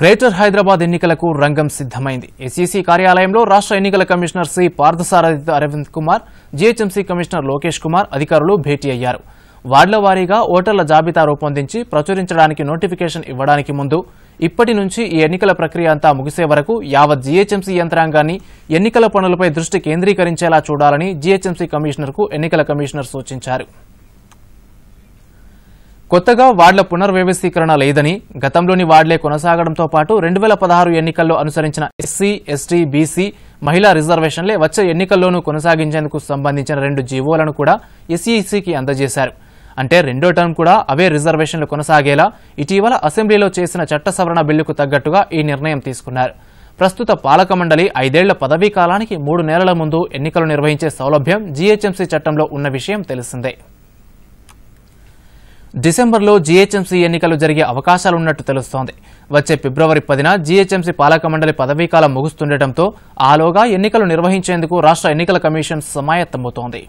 greater Hyderabad ఎన్నికలకు రంగం సిద్దమైంది SEC కార్యాలయంలో రాష్ట్ర ఎన్నికల commissioner C Parthasarathy Arvind Kumar GHMC commissioner Lokesh Kumar అధికారులు భేటీ అయ్యారు వార్డుల వారీగా ఓటర్ల జాబితా రూపొందించి ప్రచురించడానికి నోటిఫికేషన్ ఇవ్వడానికి ముందు ఇప్పటి నుంచి ఈ ఎన్నికల ప్రక్రియ అంతా ముగిసే వరకు యావత్ జీహెచ్ఎంసీ యంత్రాంగాన్ని ఎన్నికల పనులపై దృష్టి కేంద్రీకరించేలా చూడాలని జీహెచ్ఎంసీ కమిషనర్కు ఎన్నికల కమిషనర్ సూచించారు కొత్తగా వార్డుల పునర్వ్యవస్థీకరణ లేదని గతంలోని వార్డులే కొనసాగడంతో పాటు రెండు వేల పదహారు ఎన్నికల్లో అనుసరించిన ఎస్సీ ఎస్టీ బీసీ మహిళా రిజర్వేషన్లే వచ్చే ఎన్నికల్లోనూ కొనసాగించేందుకు సంబంధించిన రెండు జీవోలను కూడా ఎస్ఈసీకి అందజేశారు అంటే రెండో టర్మ్ కూడా అవే రిజర్వేషన్లు కొనసాగేలా ఇటీవల అసెంబ్లీలో చేసిన చట్ట సవరణ బిల్లుకు తగ్గట్టుగా ఈ నిర్ణయం తీసుకున్నారు ప్రస్తుత పాలక మండలి ఐదేళ్ల పదవీ కాలానికి మూడు నెలల ముందు ఎన్నికలు నిర్వహించే సౌలభ్యం జీహెచ్ఎంసీ చట్టంలో ఉన్న విషయం తెలిసిందే డిసెంబర్లో జీహెచ్ఎంసీ ఎన్నికలు జరిగే అవకాశాలున్నట్టు తెలుస్తోంది వచ్చే ఫిబ్రవరి పదిన జీహెచ్ఎంసీ పాలక మండలి పదవీకాలం ముగుస్తుండటంతో ఆలోగా ఎన్నికలు నిర్వహించేందుకు రాష్ట్ర ఎన్నికల కమిషన్ సమాయత్తమవుతోంది